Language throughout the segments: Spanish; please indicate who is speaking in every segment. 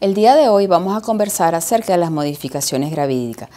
Speaker 1: El día de hoy vamos a conversar acerca de las modificaciones gravídicas.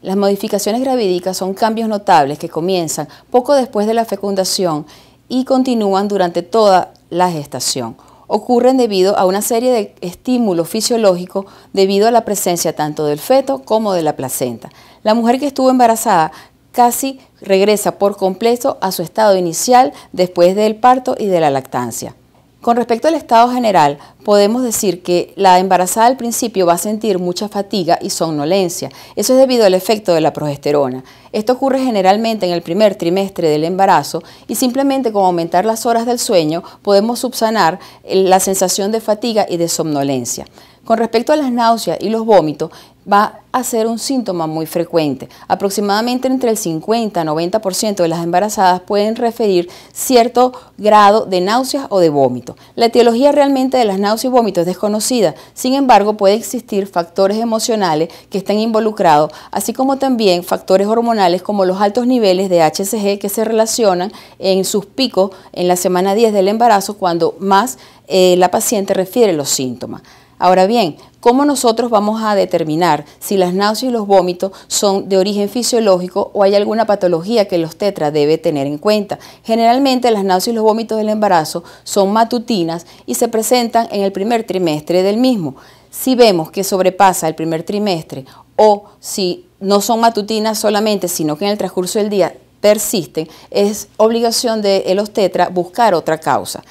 Speaker 1: Las modificaciones gravídicas son cambios notables que comienzan poco después de la fecundación y continúan durante toda la gestación. Ocurren debido a una serie de estímulos fisiológicos debido a la presencia tanto del feto como de la placenta. La mujer que estuvo embarazada casi regresa por completo a su estado inicial después del parto y de la lactancia. Con respecto al estado general, podemos decir que la embarazada al principio va a sentir mucha fatiga y somnolencia. Eso es debido al efecto de la progesterona. Esto ocurre generalmente en el primer trimestre del embarazo y simplemente con aumentar las horas del sueño podemos subsanar eh, la sensación de fatiga y de somnolencia. Con respecto a las náuseas y los vómitos, va ser un síntoma muy frecuente. Aproximadamente entre el 50 y 90% de las embarazadas pueden referir cierto grado de náuseas o de vómito. La etiología realmente de las náuseas y vómitos es desconocida, sin embargo puede existir factores emocionales que están involucrados, así como también factores hormonales como los altos niveles de HCG que se relacionan en sus picos en la semana 10 del embarazo cuando más eh, la paciente refiere los síntomas. Ahora bien, ¿cómo nosotros vamos a determinar si las náuseas y los vómitos son de origen fisiológico o hay alguna patología que los tetra debe tener en cuenta? Generalmente las náuseas y los vómitos del embarazo son matutinas y se presentan en el primer trimestre del mismo. Si vemos que sobrepasa el primer trimestre o si no son matutinas solamente, sino que en el transcurso del día persisten, es obligación de los buscar otra causa.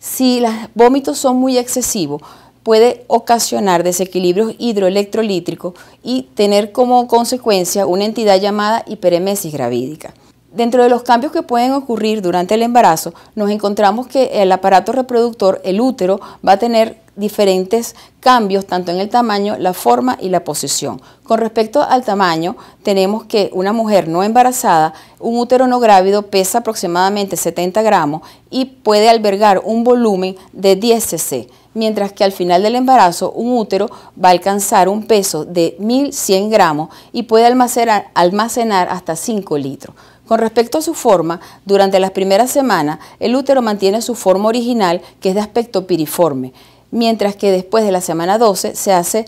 Speaker 1: Si los vómitos son muy excesivos, puede ocasionar desequilibrios hidroelectrolítricos y tener como consecuencia una entidad llamada hiperemesis gravídica. Dentro de los cambios que pueden ocurrir durante el embarazo, nos encontramos que el aparato reproductor, el útero, va a tener diferentes cambios tanto en el tamaño, la forma y la posición. Con respecto al tamaño, tenemos que una mujer no embarazada, un útero no grávido pesa aproximadamente 70 gramos y puede albergar un volumen de 10 cc, mientras que al final del embarazo un útero va a alcanzar un peso de 1100 gramos y puede almacenar, hasta 5 litros. Con respecto a su forma, durante las primeras semanas el útero mantiene su forma original que es de aspecto piriforme mientras que después de la semana 12 se hace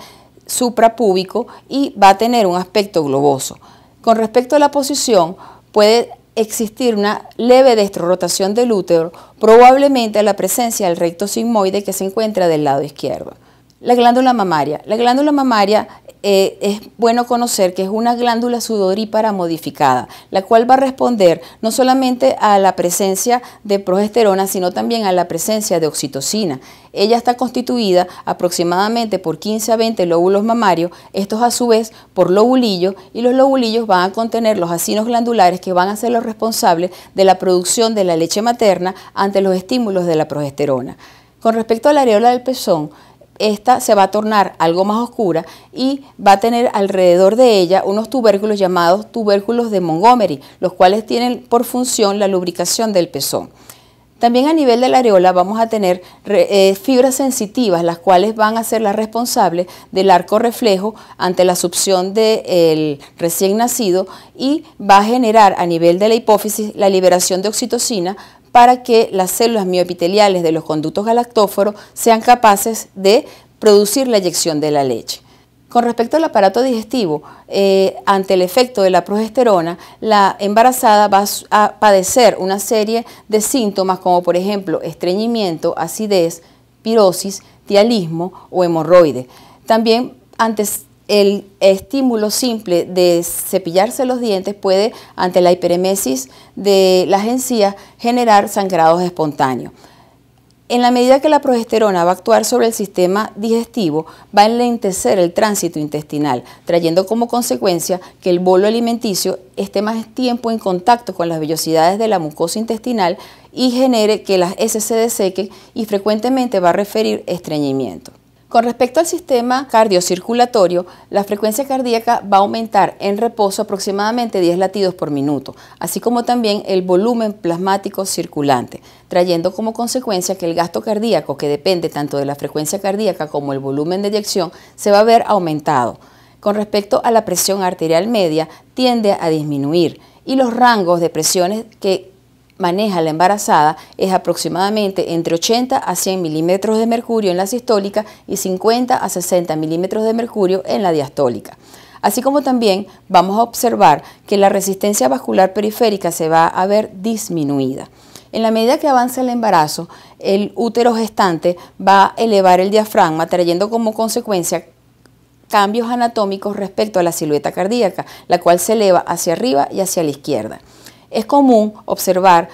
Speaker 1: suprapúbico y va a tener un aspecto globoso. Con respecto a la posición, puede existir una leve destrorotación del útero, probablemente a la presencia del recto sigmoide que se encuentra del lado izquierdo. La glándula mamaria. La glándula mamaria eh, es bueno conocer que es una glándula sudorípara modificada, la cual va a responder no solamente a la presencia de progesterona, sino también a la presencia de oxitocina. Ella está constituida aproximadamente por 15 a 20 lóbulos mamarios, estos a su vez por lobulillos, y los lobulillos van a contener los acinos glandulares que van a ser los responsables de la producción de la leche materna ante los estímulos de la progesterona. Con respecto a la areola del pezón, esta se va a tornar algo más oscura y va a tener alrededor de ella unos tubérculos llamados tubérculos de Montgomery, los cuales tienen por función la lubricación del pezón. También a nivel de la areola vamos a tener eh, fibras sensitivas, las cuales van a ser las responsables del arco reflejo ante la succión del recién nacido y va a generar a nivel de la hipófisis la liberación de oxitocina, para que las células mioepiteliales de los conductos galactóforos sean capaces de producir la eyección de la leche. Con respecto al aparato digestivo, eh, ante el efecto de la progesterona, la embarazada va a padecer una serie de síntomas como por ejemplo estreñimiento, acidez, pirosis, dialismo o hemorroide. También ante el estímulo simple de cepillarse los dientes puede, ante la hiperemesis de las encías, generar sangrados espontáneos. En la medida que la progesterona va a actuar sobre el sistema digestivo, va a enlentecer el tránsito intestinal, trayendo como consecuencia que el bolo alimenticio esté más tiempo en contacto con las vellosidades de la mucosa intestinal y genere que las heces se desequen y frecuentemente va a referir estreñimiento. Con respecto al sistema cardiocirculatorio, la frecuencia cardíaca va a aumentar en reposo aproximadamente 10 latidos por minuto, así como también el volumen plasmático circulante, trayendo como consecuencia que el gasto cardíaco, que depende tanto de la frecuencia cardíaca como el volumen de eyección, se va a ver aumentado. Con respecto a la presión arterial media, tiende a disminuir y los rangos de presiones que maneja la embarazada es aproximadamente entre 80 a 100 milímetros de mercurio en la sistólica y 50 a 60 milímetros de mercurio en la diastólica. Así como también vamos a observar que la resistencia vascular periférica se va a ver disminuida. En la medida que avanza el embarazo, el útero gestante va a elevar el diafragma, trayendo como consecuencia cambios anatómicos respecto a la silueta cardíaca, la cual se eleva hacia arriba y hacia la izquierda. Es común observar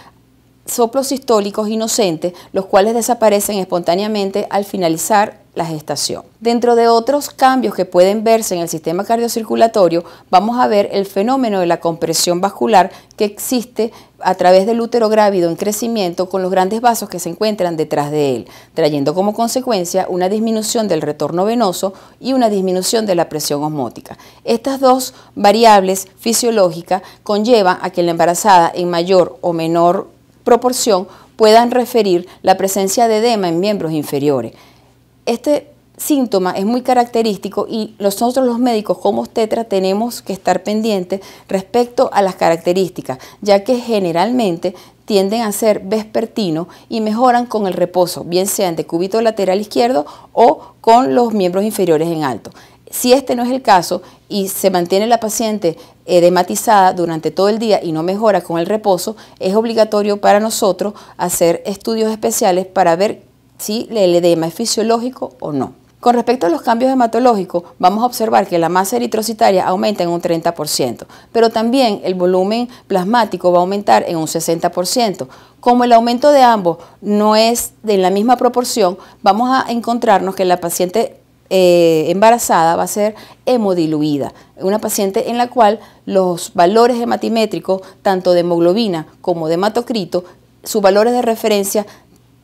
Speaker 1: soplos sistólicos inocentes, los cuales desaparecen espontáneamente al finalizar la gestación. Dentro de otros cambios que pueden verse en el sistema cardiocirculatorio, vamos a ver el fenómeno de la compresión vascular que existe a través del útero grávido en crecimiento con los grandes vasos que se encuentran detrás de él, trayendo como consecuencia una disminución del retorno venoso y una disminución de la presión osmótica. Estas dos variables fisiológicas conllevan a que la embarazada en mayor o menor proporción puedan referir la presencia de edema en miembros inferiores este síntoma es muy característico y nosotros los médicos como obstetra tenemos que estar pendientes respecto a las características, ya que generalmente tienden a ser vespertinos y mejoran con el reposo, bien sea en decúbito lateral izquierdo o con los miembros inferiores en alto. Si este no es el caso y se mantiene la paciente edematizada eh, durante todo el día y no mejora con el reposo, es obligatorio para nosotros hacer estudios especiales para ver si el edema es fisiológico o no. Con respecto a los cambios hematológicos, vamos a observar que la masa eritrocitaria aumenta en un 30%, pero también el volumen plasmático va a aumentar en un 60%. Como el aumento de ambos no es de la misma proporción, vamos a encontrarnos que la paciente eh, embarazada va a ser hemodiluida, una paciente en la cual los valores hematimétricos, tanto de hemoglobina como de hematocrito, sus valores de referencia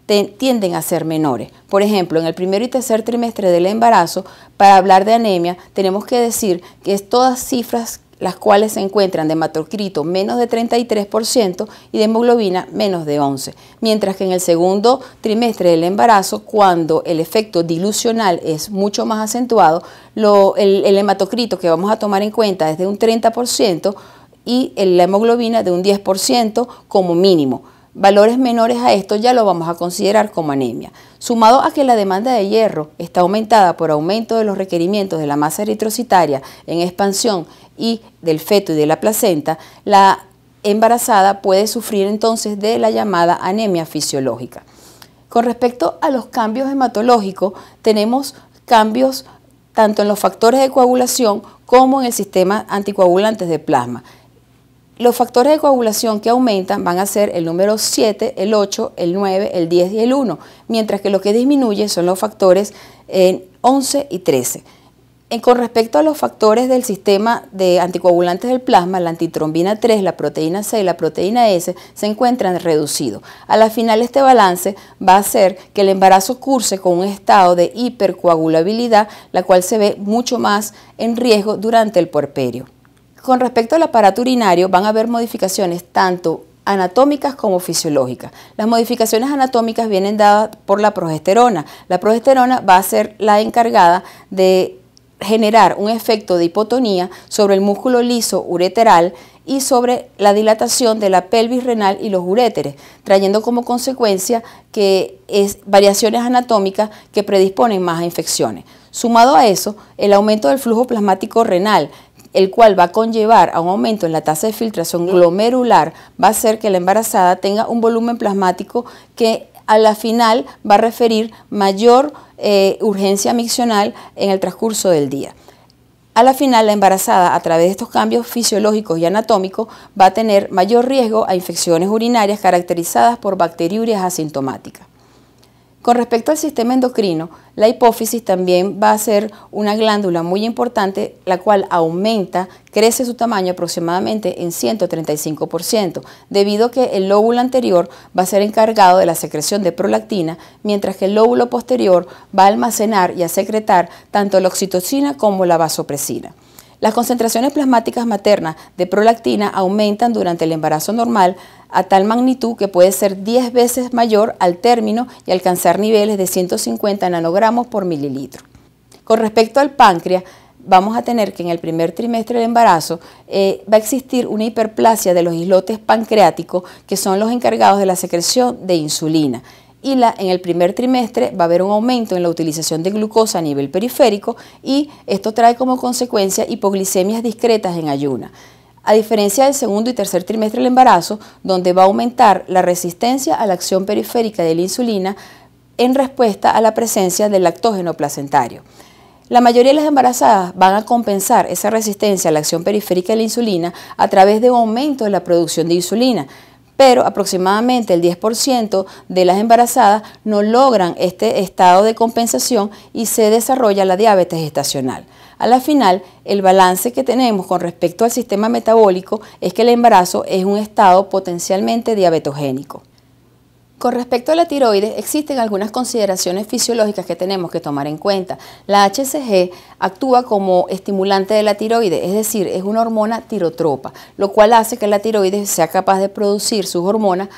Speaker 1: tienden a ser menores. Por ejemplo, en el primer y tercer trimestre del embarazo, para hablar de anemia, tenemos que decir que es todas cifras las cuales se encuentran de hematocrito menos de 33% y de hemoglobina menos de 11%, mientras que en el segundo trimestre del embarazo, cuando el efecto dilucional es mucho más acentuado, el, el hematocrito que vamos a tomar en cuenta es de un 30% y la hemoglobina de un 10% como mínimo. Valores menores a esto ya lo vamos a considerar como anemia, sumado a que la demanda de hierro está aumentada por aumento de los requerimientos de la masa eritrocitaria en expansión y del feto y de la placenta, la embarazada puede sufrir entonces de la llamada anemia fisiológica. Con respecto a los cambios hematológicos, tenemos cambios tanto en los factores de coagulación como en el sistema anticoagulantes de plasma. Los factores de coagulación que aumentan van a ser el número 7, el 8, el 9, el 10 y el 1, mientras que lo que disminuye son los factores en eh, 11 y 13. En, eh, con respecto a los factores del sistema de anticoagulantes del plasma, la antitrombina 3, la proteína C y la proteína S se encuentran reducidos. A la final este balance va a hacer que el embarazo curse con un estado de hipercoagulabilidad, la cual se ve mucho más en riesgo durante el puerperio. Con respecto al aparato urinario, van a haber modificaciones tanto anatómicas como fisiológicas. Las modificaciones anatómicas vienen dadas por la progesterona. La progesterona va a ser la encargada de generar un efecto de hipotonía sobre el músculo liso ureteral y sobre la dilatación de la pelvis renal y los uréteres, trayendo como consecuencia que es variaciones anatómicas que predisponen más a infecciones. Sumado a eso, el aumento del flujo plasmático renal, el cual va a conllevar a un aumento en la tasa de filtración glomerular, va a hacer que la embarazada tenga un volumen plasmático que a la final va a referir mayor eh, urgencia miccional en el transcurso del día. A la final, la embarazada, a través de estos cambios fisiológicos y anatómicos, va a tener mayor riesgo a infecciones urinarias caracterizadas por bacteriurias asintomáticas. Con respecto al sistema endocrino, la hipófisis también va a ser una glándula muy importante, la cual aumenta, crece su tamaño aproximadamente en 135%, debido a que el lóbulo anterior va a ser encargado de la secreción de prolactina, mientras que el lóbulo posterior va a almacenar y a secretar tanto la oxitocina como la vasopresina. Las concentraciones plasmáticas maternas de prolactina aumentan durante el embarazo normal a tal magnitud que puede ser 10 veces mayor al término y alcanzar niveles de 150 nanogramos por mililitro. Con respecto al páncreas, vamos a tener que en el primer trimestre del embarazo eh, va a existir una hiperplasia de los islotes pancreáticos que son los encargados de la secreción de insulina y en el primer trimestre va a haber un aumento en la utilización de glucosa a nivel periférico y esto trae como consecuencia hipoglicemias discretas en ayuna a diferencia del segundo y tercer trimestre del embarazo, donde va a aumentar la resistencia a la acción periférica de la insulina en respuesta a la presencia del lactógeno placentario. La mayoría de las embarazadas van a compensar esa resistencia a la acción periférica de la insulina a través de un aumento de la producción de insulina, pero aproximadamente el 10% de las embarazadas no logran este estado de compensación y se desarrolla la diabetes gestacional. A la final, el balance que tenemos con respecto al sistema metabólico es que el embarazo es un estado potencialmente diabetogénico. Con respecto a la tiroides, existen algunas consideraciones fisiológicas que tenemos que tomar en cuenta. La HCG actúa como estimulante de la tiroides, es decir, es una hormona tirotropa, lo cual hace que la tiroides sea capaz de producir sus hormonas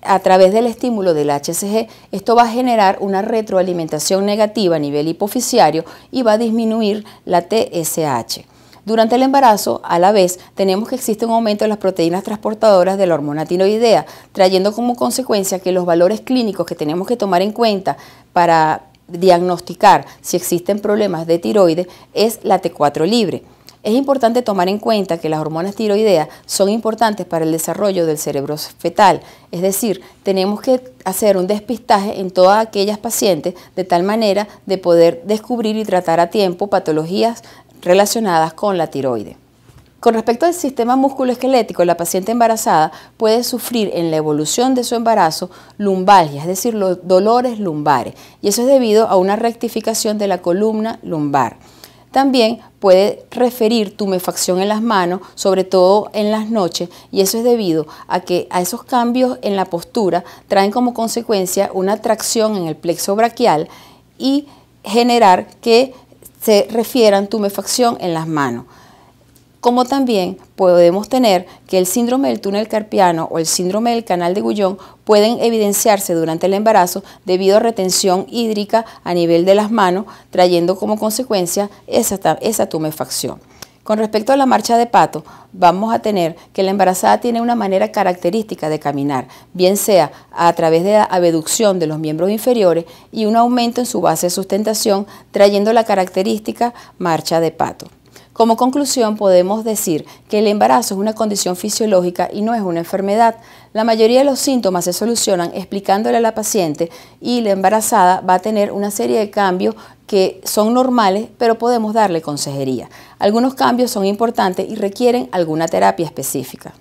Speaker 1: a través del estímulo del HCG, esto va a generar una retroalimentación negativa a nivel hipoficiario y va a disminuir la TSH. Durante el embarazo, a la vez, tenemos que existe un aumento de las proteínas transportadoras de la hormona tiroidea, trayendo como consecuencia que los valores clínicos que tenemos que tomar en cuenta para diagnosticar si existen problemas de tiroides es la T4 libre. Es importante tomar en cuenta que las hormonas tiroideas son importantes para el desarrollo del cerebro fetal, es decir, tenemos que hacer un despistaje en todas aquellas pacientes de tal manera de poder descubrir y tratar a tiempo patologías relacionadas con la tiroide. Con respecto al sistema musculoesquelético, la paciente embarazada puede sufrir en la evolución de su embarazo lumbalgia, es decir, los dolores lumbares, y eso es debido a una rectificación de la columna lumbar. También puede referir tumefacción en las manos, sobre todo en las noches, y eso es debido a que a esos cambios en la postura traen como consecuencia una tracción en el plexo braquial y generar que se refieran tumefacción en las manos. Como también podemos tener que el síndrome del túnel carpiano o el síndrome del canal de Gullón pueden evidenciarse durante el embarazo debido a retención hídrica a nivel de las manos, trayendo como consecuencia esa, esa tumefacción. Con respecto a la marcha de pato, vamos a tener que la embarazada tiene una manera característica de caminar, bien sea a través de la abducción de los miembros inferiores y un aumento en su base de sustentación, trayendo la característica marcha de pato. Como conclusión, podemos decir que el embarazo es una condición fisiológica y no es una enfermedad. La mayoría de los síntomas se solucionan explicándole a la paciente y la embarazada va a tener una serie de cambios que son normales, pero podemos darle consejería. Algunos cambios son importantes y requieren alguna terapia específica.